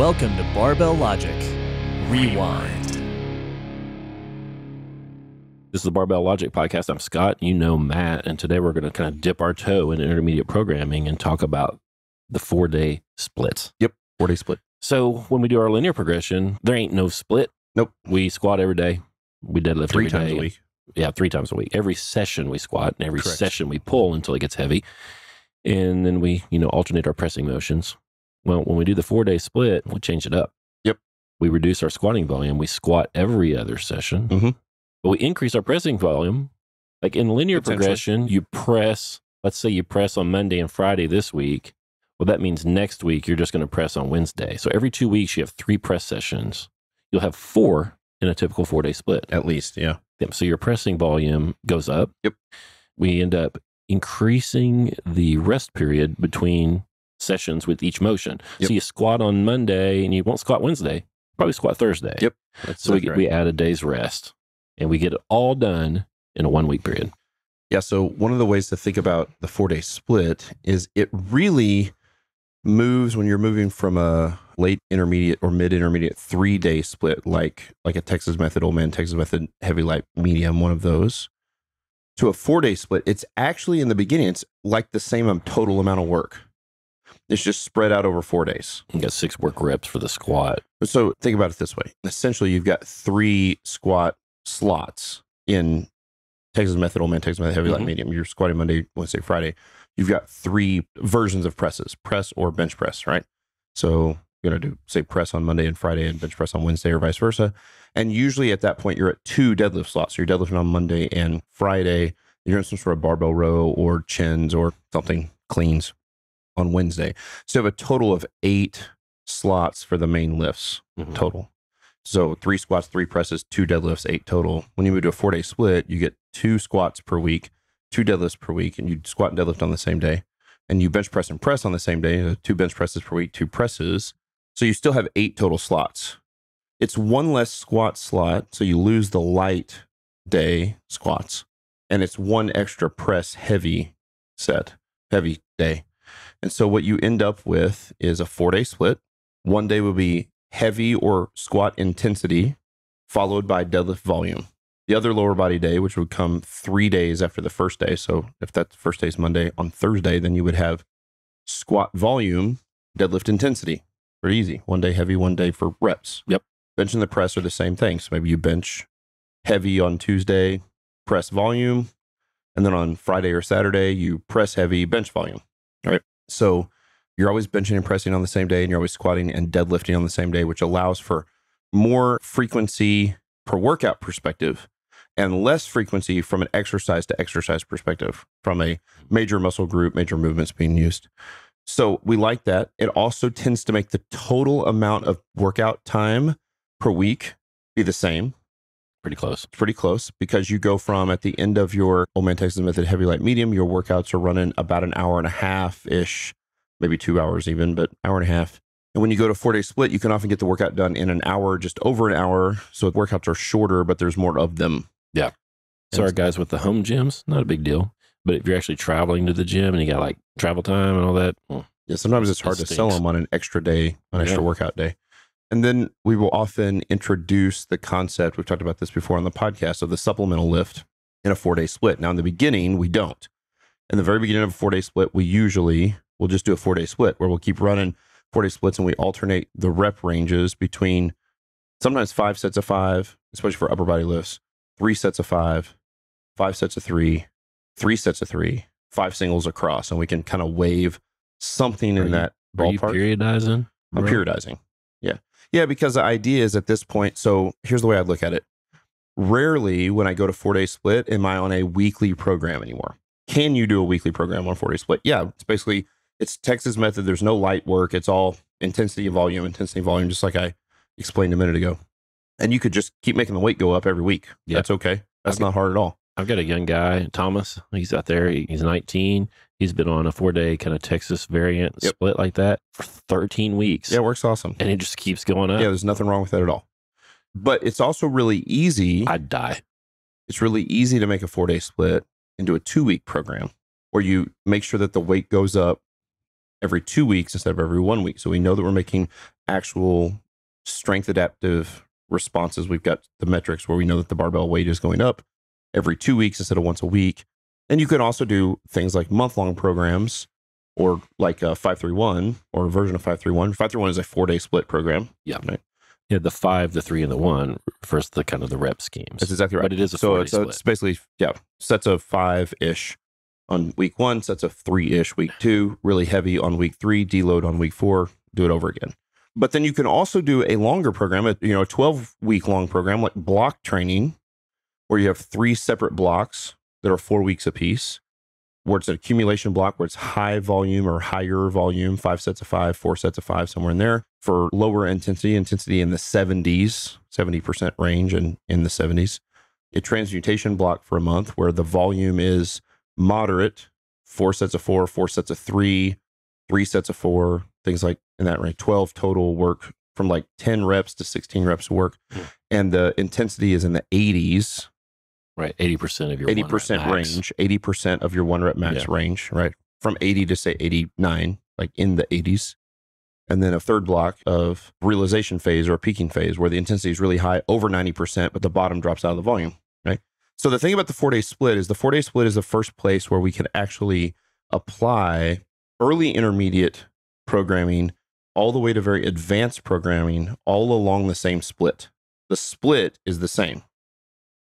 Welcome to Barbell Logic Rewind. This is the Barbell Logic Podcast. I'm Scott, you know Matt, and today we're going to kind of dip our toe in intermediate programming and talk about the four day splits. Yep, four day split. So when we do our linear progression, there ain't no split. Nope. We squat every day, we deadlift three times day. a week. Yeah, three times a week. Every session we squat and every Correct. session we pull until it gets heavy. And then we, you know, alternate our pressing motions well, when we do the four day split, we change it up. Yep. We reduce our squatting volume. We squat every other session, mm-hmm. but we increase our pressing volume. Like in linear progression, you press, let's say you press on Monday and Friday this week. Well, that means next week you're just going to press on Wednesday. So every two weeks, you have three press sessions. You'll have four in a typical four day split. At least, yeah. So your pressing volume goes up. Yep. We end up increasing the rest period between sessions with each motion. Yep. So you squat on Monday and you won't squat Wednesday, probably squat Thursday. Yep. That's so we, right. we add a day's rest and we get it all done in a one week period. Yeah. So one of the ways to think about the four day split is it really moves when you're moving from a late intermediate or mid intermediate three day split, like like a Texas method, old man Texas method, heavy light medium, one of those, to a four day split. It's actually in the beginning, it's like the same um, total amount of work. It's just spread out over four days. You got six work reps for the squat. So think about it this way. Essentially, you've got three squat slots in Texas Method, Old Man, Texas Method, Heavy, mm -hmm. Light, mm-hmm. Medium. You're squatting Monday, Wednesday, Friday. You've got three versions of presses, press or bench press, right? So you're going to do, say, press on Monday and Friday and bench press on Wednesday or vice versa. And usually at that point, you're at two deadlift slots. So you're deadlifting on Monday and Friday. You're in some sort of barbell row or chins or something, cleans, on Wednesday. So you have a total of eight slots for the main lifts mm-hmm. total. So three squats, three presses, two deadlifts, eight total. When you move to a four day split, you get two squats per week, two deadlifts per week, and you squat and deadlift on the same day. And you bench press and press on the same day, uh, two bench presses per week, two presses. So you still have eight total slots. It's one less squat slot. So you lose the light day squats. And it's one extra press heavy set, heavy day. And so what you end up with is a four day split. One day will be heavy or squat intensity, followed by deadlift volume. The other lower body day, which would come three days after the first day. So if that first day is Monday, on Thursday, then you would have squat volume, deadlift intensity. Pretty easy. One day heavy, one day for reps. Yep. Bench and the press are the same thing. So maybe you bench heavy on Tuesday, press volume. And then on Friday or Saturday, you press heavy, bench volume. All right. So you're always benching and pressing on the same day, and you're always squatting and deadlifting on the same day, which allows for more frequency per workout perspective and less frequency from an exercise to exercise perspective from a major muscle group, major movements being used. So we like that. It also tends to make the total amount of workout time per week be the same Pretty close. Pretty close because you go from at the end of your Old Man Texas Method heavy light medium, your workouts are running about an hour and a half ish, maybe two hours even, but hour and a half. And when you go to four day split, you can often get the workout done in an hour, just over an hour. So workouts are shorter, but there's more of them. Yeah. Sorry, guys, with the home gyms, not a big deal. But if you're actually traveling to the gym and you got like travel time and all that, well, yeah, sometimes it's hard to sell them on an extra day, an yeah. extra workout day. And then we will often introduce the concept. We've talked about this before on the podcast of the supplemental lift in a four day split. Now, in the beginning, we don't. In the very beginning of a four day split, we usually will just do a four day split where we'll keep running four day splits and we alternate the rep ranges between sometimes five sets of five, especially for upper body lifts, three sets of five, five sets of three, three sets of three, five singles across. And we can kind of wave something are in you, that ballpark. periodizing? I'm periodizing. Yeah, because the idea is at this point. So here's the way I look at it. Rarely, when I go to four day split, am I on a weekly program anymore? Can you do a weekly program on four day split? Yeah, it's basically it's Texas method. There's no light work. It's all intensity, volume, intensity, volume, just like I explained a minute ago. And you could just keep making the weight go up every week. Yeah. That's okay. That's not hard at all. I've got a young guy, Thomas. He's out there. He's 19. He's been on a four day kind of Texas variant yep. split like that for 13 weeks. Yeah, it works awesome. And it just keeps going up. Yeah, there's nothing wrong with that at all. But it's also really easy. I'd die. It's really easy to make a four day split into a two week program where you make sure that the weight goes up every two weeks instead of every one week. So we know that we're making actual strength adaptive responses. We've got the metrics where we know that the barbell weight is going up every two weeks instead of once a week. And you can also do things like month long programs or like a 531 or a version of 531. 531 is a four day split program. Yeah. Right? Yeah, the five, the three, and the one first the kind of the rep schemes. That's exactly right. But it is a so it's, it's basically yeah sets of five ish on week one, sets of three ish week two, really heavy on week three, deload on week four, do it over again. But then you can also do a longer program, a, you know, a twelve week long program like block training, where you have three separate blocks that are four weeks apiece, where it's an accumulation block where it's high volume or higher volume, five sets of five, four sets of five, somewhere in there for lower intensity, intensity in the 70s, 70% range and in the 70s. A transmutation block for a month where the volume is moderate, four sets of four, four sets of three, three sets of four, things like in that range, 12 total work from like 10 reps to 16 reps work. Hmm. And the intensity is in the 80s, Right. 80% of your 80% range, 80% of your one rep max yeah. range, right? From 80 to say 89, like in the 80s. And then a third block of realization phase or peaking phase where the intensity is really high, over 90%, but the bottom drops out of the volume, right? So the thing about the four day split is the four day split is the first place where we can actually apply early intermediate programming all the way to very advanced programming all along the same split. The split is the same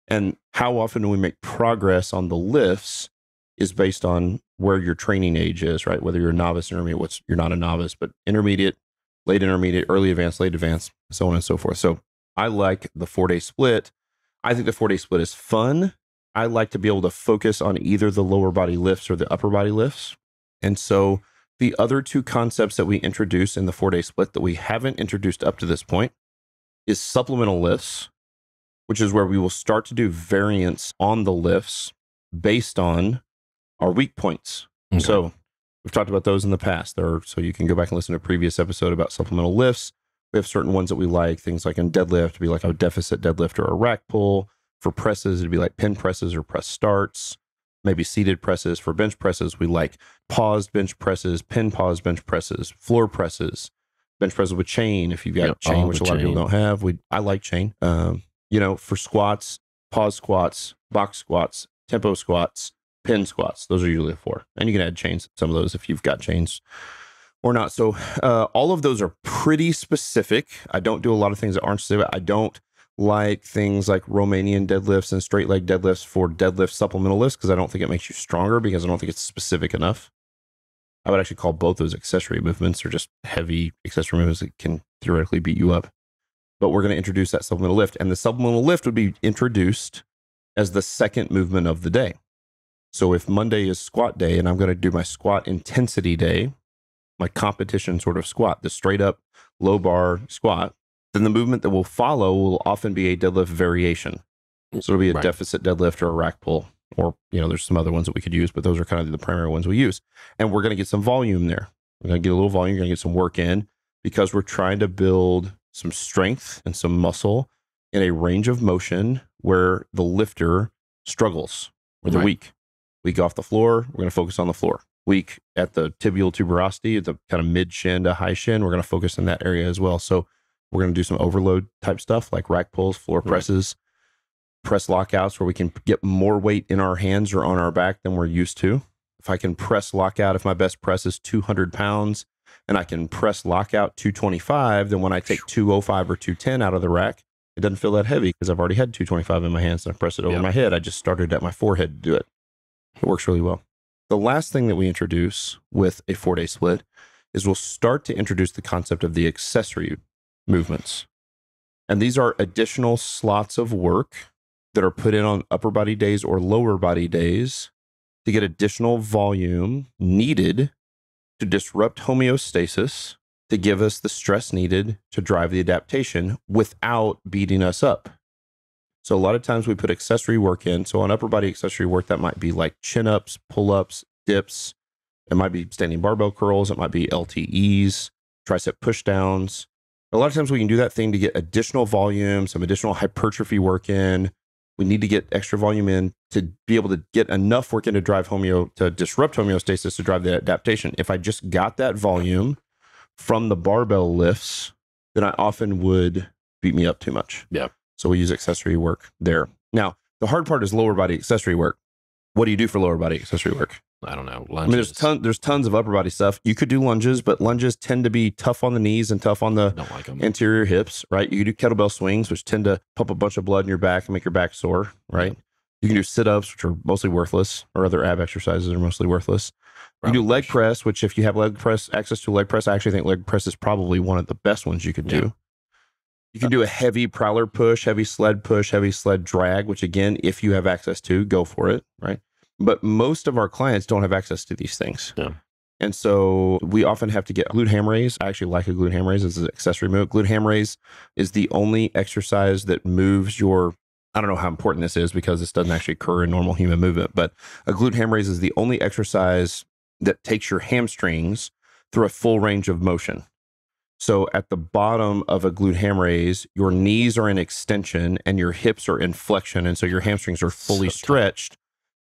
and how often we make progress on the lifts is based on where your training age is, right? Whether you're a novice, intermediate, what's you're not a novice, but intermediate, late intermediate, early advanced, late advanced, so on and so forth. So I like the four day split. I think the four day split is fun. I like to be able to focus on either the lower body lifts or the upper body lifts. And so the other two concepts that we introduce in the four day split that we haven't introduced up to this point is supplemental lifts which is where we will start to do variants on the lifts based on our weak points. Okay. So we've talked about those in the past. There are, so you can go back and listen to a previous episode about supplemental lifts. We have certain ones that we like, things like in deadlift, to be like a deficit deadlift or a rack pull. For presses, it'd be like pin presses or press starts. Maybe seated presses. For bench presses, we like paused bench presses, pin paused bench presses, floor presses, bench presses with chain. If you've got yep, chain, which a lot of people don't have, we I like chain. Um, you know, for squats, pause squats, box squats, tempo squats, pin squats. Those are usually the four. And you can add chains, some of those if you've got chains or not. So uh, all of those are pretty specific. I don't do a lot of things that aren't specific. I don't like things like Romanian deadlifts and straight leg deadlifts for deadlift supplemental lifts because I don't think it makes you stronger because I don't think it's specific enough. I would actually call both those accessory movements or just heavy accessory movements that can theoretically beat you up but we're going to introduce that supplemental lift. And the supplemental lift would be introduced as the second movement of the day. So if Monday is squat day and I'm going to do my squat intensity day, my competition sort of squat, the straight up low bar squat, then the movement that will follow will often be a deadlift variation. Mm, so it'll be a right. deficit deadlift or a rack pull, or you know, there's some other ones that we could use, but those are kind of the primary ones we use. And we're going to get some volume there. We're going to get a little volume, we're going to get some work in because we're trying to build some strength and some muscle in a range of motion where the lifter struggles or the right. weak. Weak off the floor, we're going to focus on the floor. Weak at the tibial tuberosity, the kind of mid shin to high shin, we're going to focus in that area as well. So we're going to do some overload type stuff like rack pulls, floor right. presses, press lockouts where we can get more weight in our hands or on our back than we're used to. If I can press lockout, if my best press is 200 pounds, and I can press lockout 225, then when I take 205 or 210 out of the rack, it doesn't feel that heavy because I've already had 225 in my hands and I press it over yep. my head. I just started at my forehead to do it. It works really well. The last thing that we introduce with a four day split is we'll start to introduce the concept of the accessory movements. And these are additional slots of work that are put in on upper body days or lower body days to get additional volume needed to disrupt homeostasis to give us the stress needed to drive the adaptation without beating us up. So, a lot of times we put accessory work in. So, on upper body accessory work, that might be like chin ups, pull ups, dips. It might be standing barbell curls. It might be LTEs, tricep push downs. A lot of times we can do that thing to get additional volume, some additional hypertrophy work in, we need to get extra volume in to be able to get enough work in to drive homeo to disrupt homeostasis to drive the adaptation. If I just got that volume from the barbell lifts, then I often would beat me up too much. Yeah. So we use accessory work there. Now, the hard part is lower body accessory work what do you do for lower body accessory work? I don't know. Lunges. I mean, there's tons there's tons of upper body stuff. You could do lunges, but lunges tend to be tough on the knees and tough on the anterior like interior hips, right? You could do kettlebell swings, which tend to pump a bunch of blood in your back and make your back sore, right? You can do sit ups, which are mostly worthless, or other ab exercises are mostly worthless. Probably. You do leg press, which if you have leg press access to leg press, I actually think leg press is probably one of the best ones you could do. You can do a heavy prowler push, heavy sled push, heavy sled drag, which again, if you have access to, go for it, right? But most of our clients don't have access to these things. Yeah. And so we often have to get glued ham raise. I actually like a glued ham raise as an accessory move. Glued ham raise is the only exercise that moves your. I don't know how important this is because this doesn't actually occur in normal human movement, but a glute ham raise is the only exercise that takes your hamstrings through a full range of motion. So at the bottom of a glute ham raise, your knees are in extension and your hips are in flexion. And so your hamstrings are fully so stretched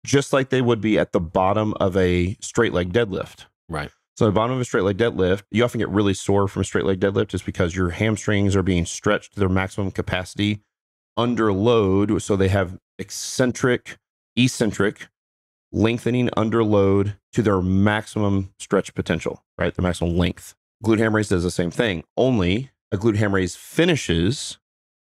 just like they would be at the bottom of a straight leg deadlift. Right. So the bottom of a straight leg deadlift, you often get really sore from a straight leg deadlift just because your hamstrings are being stretched to their maximum capacity under load. So they have eccentric, eccentric lengthening under load to their maximum stretch potential, right? Their maximum length. Glute ham raise does the same thing, only a glute ham raise finishes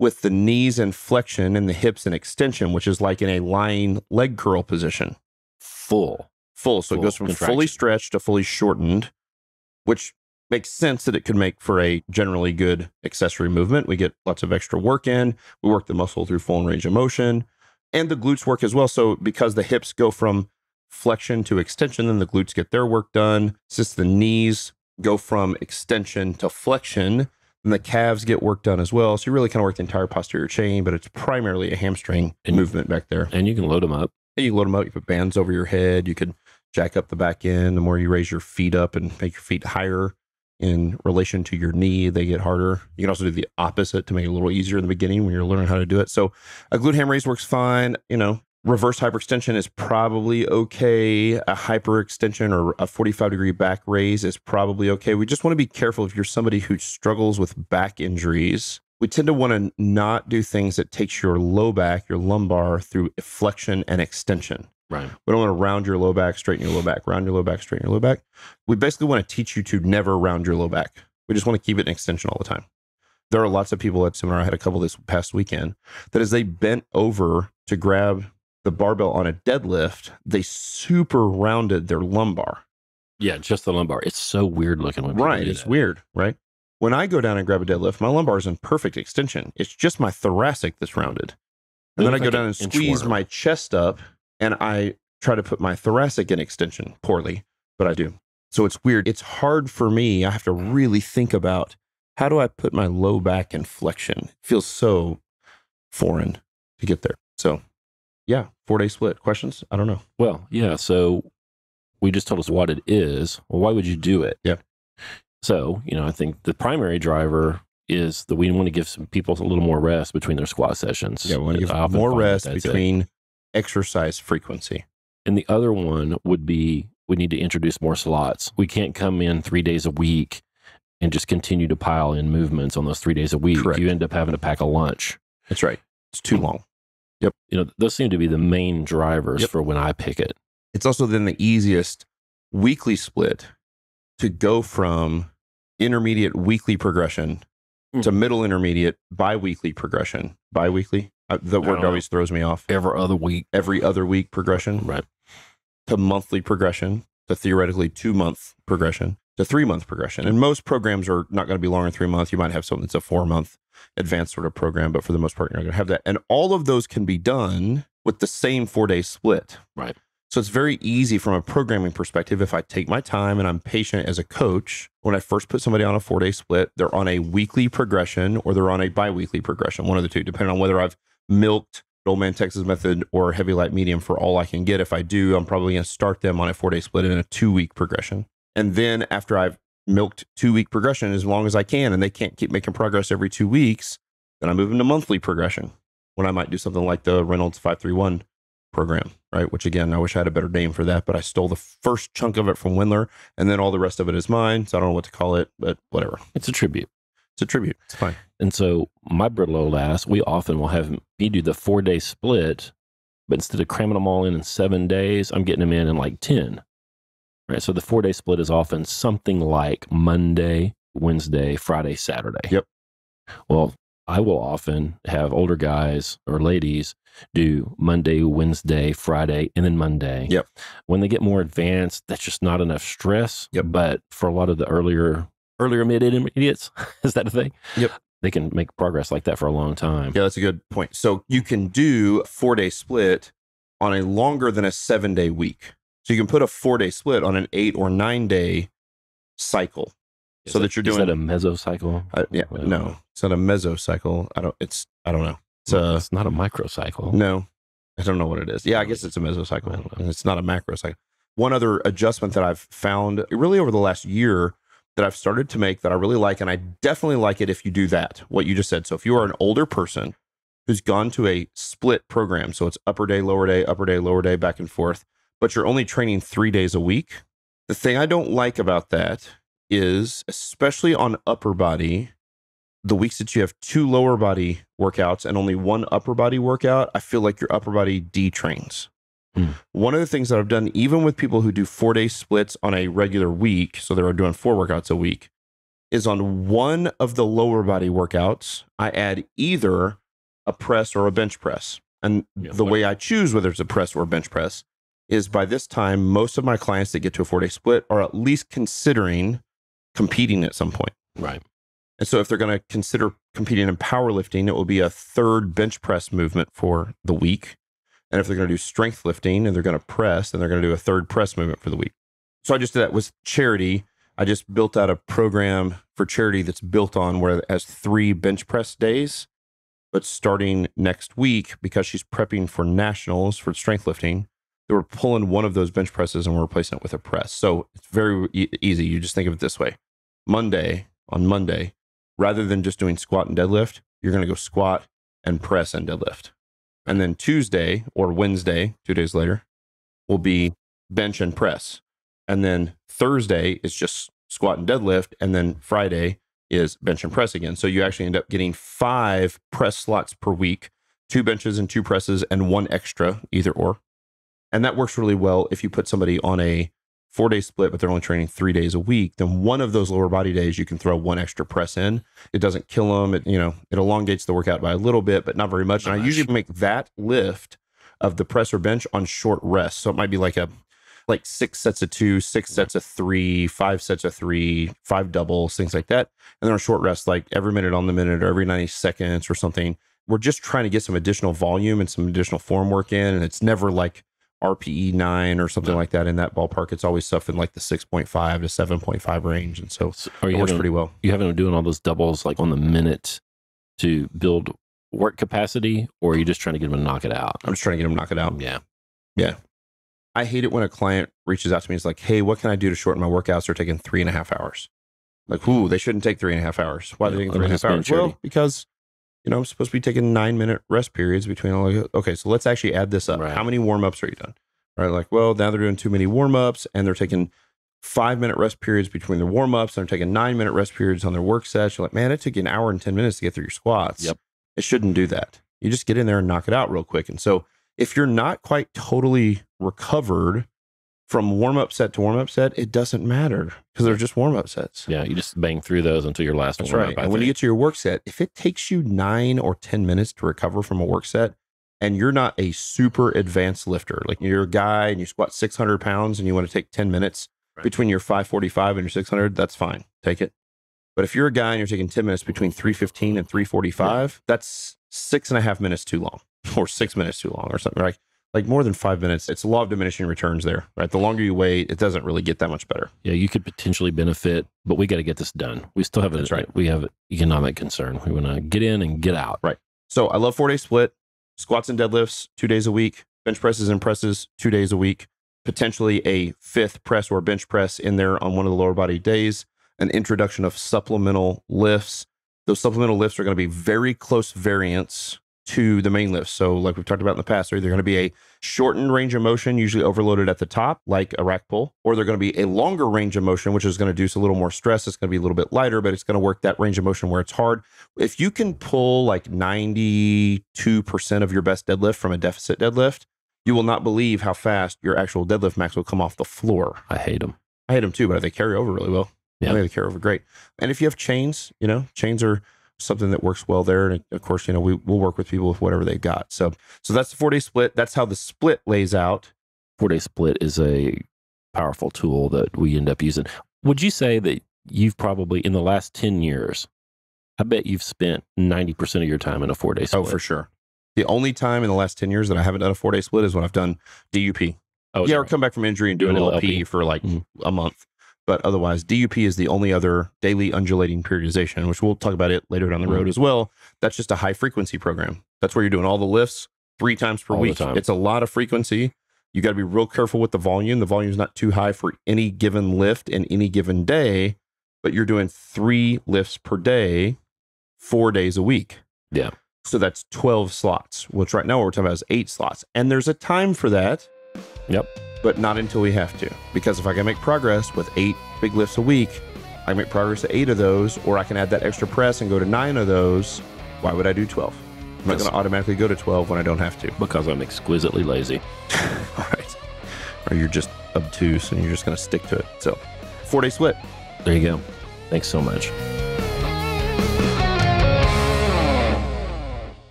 with the knees in flexion and the hips in extension, which is like in a lying leg curl position. Full. Full. So full it goes from fully stretched to fully shortened, which makes sense that it could make for a generally good accessory movement. We get lots of extra work in. We work the muscle through full range of motion and the glutes work as well. So because the hips go from flexion to extension, then the glutes get their work done. Since the knees go from extension to flexion, and the calves get work done as well. So you really kind of work the entire posterior chain, but it's primarily a hamstring and movement back there. And you can load them up. And you load them up. You put bands over your head. You could jack up the back end. The more you raise your feet up and make your feet higher in relation to your knee, they get harder. You can also do the opposite to make it a little easier in the beginning when you're learning how to do it. So a glute ham raise works fine. You know, reverse hyperextension is probably okay. A hyperextension or a 45 degree back raise is probably okay. We just want to be careful if you're somebody who struggles with back injuries. We tend to want to not do things that takes your low back, your lumbar through flexion and extension. Right. We don't want to round your low back, straighten your low back, round your low back, straighten your low back. We basically want to teach you to never round your low back. We just want to keep it in extension all the time. There are lots of people at seminar. I had a couple this past weekend that as they bent over to grab the barbell on a deadlift, they super rounded their lumbar. Yeah, just the lumbar. It's so weird looking. right. It's weird, right? When I go down and grab a deadlift, my lumbar is in perfect extension. It's just my thoracic that's rounded. And then I go like down and squeeze my chest up and I try to put my thoracic in extension poorly, but I do. So it's weird. It's hard for me. I have to really think about how do I put my low back in flexion? It feels so foreign to get there. So yeah, four day split. Questions? I don't know. Well, yeah. So we just told us what it is. Well, why would you do it? Yeah. So, you know, I think the primary driver is that we want to give some people a little more rest between their squat sessions. Yeah, we want to give more rest between it. exercise frequency. And the other one would be we need to introduce more slots. We can't come in three days a week and just continue to pile in movements on those three days a week. Correct. You end up having to pack a lunch. That's right. It's too long. Yep. You know, those seem to be the main drivers yep. for when I pick it. It's also then the easiest weekly split to go from intermediate weekly progression mm. to mm-hmm. middle intermediate biweekly progression. Biweekly? Uh, the word always throws me off. Every other week. Every other week progression. Right. To monthly progression, to theoretically two month progression the three month progression. And most programs are not going to be longer than three months. You might have something that's a four month advanced sort of program, but for the most part, you're not going to have that. And all of those can be done with the same four day split. Right. So it's very easy from a programming perspective. If I take my time and I'm patient as a coach, when I first put somebody on a four day split, they're on a weekly progression or they're on a bi weekly progression, one of the two, depending on whether I've milked Old Man Texas method or heavy light medium for all I can get. If I do, I'm probably going to start them on a four day split in a two week progression. And then after I've milked two week progression as long as I can and they can't keep making progress every two weeks, then I move into monthly progression when I might do something like the Reynolds 531 program, right? Which again, I wish I had a better name for that, but I stole the first chunk of it from Windler and then all the rest of it is mine. So I don't know what to call it, but whatever. It's a tribute. It's a tribute. It's fine. And so my brittle old ass, we often will have me do the four day split, but instead of cramming them all in in seven days, I'm getting them in in like 10 right? So the four day split is often something like Monday, Wednesday, Friday, Saturday. Yep. Well, I will often have older guys or ladies do Monday, Wednesday, Friday, and then Monday. Yep. When they get more advanced, that's just not enough stress. Yep. But for a lot of the earlier, earlier mid intermediates, is that a thing? Yep. They can make progress like that for a long time. Yeah, that's a good point. So you can do four day split on a longer than a seven day week. So you can put a four day split on an eight or nine day cycle. Is so that, that you're doing is that a mesocycle? Uh, yeah, no, it's not a mesocycle. I don't. It's I don't know. It's a. It's not a microcycle. No, I don't know what it is. Yeah, I guess it's a mesocycle. It's not a macrocycle. One other adjustment that I've found really over the last year that I've started to make that I really like, and I definitely like it if you do that. What you just said. So if you are an older person who's gone to a split program, so it's upper day, lower day, upper day, lower day, back and forth but you're only training three days a week. The thing I don't like about that is, especially on upper body, the weeks that you have two lower body workouts and only one upper body workout, I feel like your upper body detrains. Mm. One of the things that I've done, even with people who do four day splits on a regular week, so they're doing four workouts a week, is on one of the lower body workouts, I add either a press or a bench press. And yeah, the way I choose whether it's a press or a bench press is by this time, most of my clients that get to a four day split are at least considering competing at some point. Right. And so if they're going to consider competing in powerlifting, it will be a third bench press movement for the week. And if they're going to do strength lifting and they're going to press, and they're going to do a third press movement for the week. So I just did that with charity. I just built out a program for charity that's built on where it has three bench press days. But starting next week, because she's prepping for nationals for strength lifting, that we're pulling one of those bench presses and we're replacing it with a press. So it's very e- easy. You just think of it this way Monday, on Monday, rather than just doing squat and deadlift, you're going to go squat and press and deadlift. And then Tuesday or Wednesday, two days later, will be bench and press. And then Thursday is just squat and deadlift. And then Friday is bench and press again. So you actually end up getting five press slots per week, two benches and two presses, and one extra, either or and that works really well if you put somebody on a four day split, but they're only training three days a week, then one of those lower body days, you can throw one extra press in. It doesn't kill them. It, you know, it elongates the workout by a little bit, but not very much. and I usually make that lift of the press or bench on short rest. So it might be like a, like six sets of two, six sets of three, five sets of three, five doubles, things like that. And then on short rest, like every minute on the minute or every 90 seconds or something, we're just trying to get some additional volume and some additional form work in. And it's never like, RPE nine or something yeah. like that in that ballpark. It's always stuff in like the six point five to seven point five range, and so, so it works having, pretty well. You having them doing all those doubles like on the minute to build work capacity, or are you just trying to get them to knock it out? I'm just trying to get them to knock it out. Yeah, yeah. I hate it when a client reaches out to me. It's like, hey, what can I do to shorten my workouts? They're taking three and a half hours. Like, ooh, they shouldn't take three and a half hours. Why are they taking three and a half hours? Charity. Well, because you know, I'm supposed to be taking nine minute rest periods between all. okay, so let's actually add this up. Right. How many warm ups are you done? Right, like, well, now they're doing too many warm ups, and they're taking five minute rest periods between their warm ups. and They're taking nine minute rest periods on their work sets. You're like, man, it took you an hour and ten minutes to get through your squats. Yep, it shouldn't do that. You just get in there and knock it out real quick. And so, if you're not quite totally recovered from warm up set to warm up set, it doesn't matter because they're just warm up sets. Yeah, you just bang through those until your last That's warm up. Right. I and think. when you get to your work set, if it takes you nine or 10 minutes to recover from a work set and you're not a super advanced lifter, like you're a guy and you squat 600 pounds and you want to take 10 minutes right. between your 545 and your 600, that's fine. Take it. But if you're a guy and you're taking 10 minutes between 315 and 345, yeah. that's six and a half minutes too long or six minutes too long or something, right? like more than five minutes, it's a law of diminishing returns there, right? The longer you wait, it doesn't really get that much better. Yeah, you could potentially benefit, but we got to get this done. We still have a, That's right. we have economic concern. We want to get in and get out. Right. So I love four day split, squats and deadlifts two days a week, bench presses and presses two days a week, potentially a fifth press or bench press in there on one of the lower body days, an introduction of supplemental lifts. Those supplemental lifts are going to be very close variants to the main lift. So, like we've talked about in the past, they're either going to be a shortened range of motion, usually overloaded at the top, like a rack pull, or they're going to be a longer range of motion, which is going to do a little more stress. It's going to be a little bit lighter, but it's going to work that range of motion where it's hard. If you can pull like 92% of your best deadlift from a deficit deadlift, you will not believe how fast your actual deadlift max will come off the floor. I hate them. I hate them too, but they carry over really well. Yeah. I think they carry over great. And if you have chains, you know, chains are something that works well there. And of course, you know, we, we'll work with people with whatever they've got. So, so that's the four day split. That's how the split lays out. Four day split is a powerful tool that we end up using. Would you say that you've probably in the last 10 years, I bet you've spent 90% of your time in a four day oh, split? Oh, for sure. The only time in the last 10 years that I haven't done a four day split is when I've done DUP. Oh, yeah, right. or come back from injury and do, do an LP, LP, for like mm-hmm. a month. But otherwise, DUP is the only other daily undulating periodization, which we'll talk about it later down the mm-hmm. road as well. That's just a high frequency program. That's where you're doing all the lifts three times per all week. It's a lot of frequency. You got to be real careful with the volume. The volume is not too high for any given lift in any given day, but you're doing three lifts per day, four days a week. Yeah. So that's 12 slots, which right now we're talking about is eight slots. And there's a time for that. Yep but not until we have to. Because if I can make progress with eight big lifts a week, I can make progress to eight of those, or I can add that extra press and go to nine of those. Why would I do 12? I'm not going to automatically go to 12 when I don't have to. Because I'm exquisitely lazy. All right. Or you're just obtuse and you're just going to stick to it. So, four day split. There you go. Thanks so much.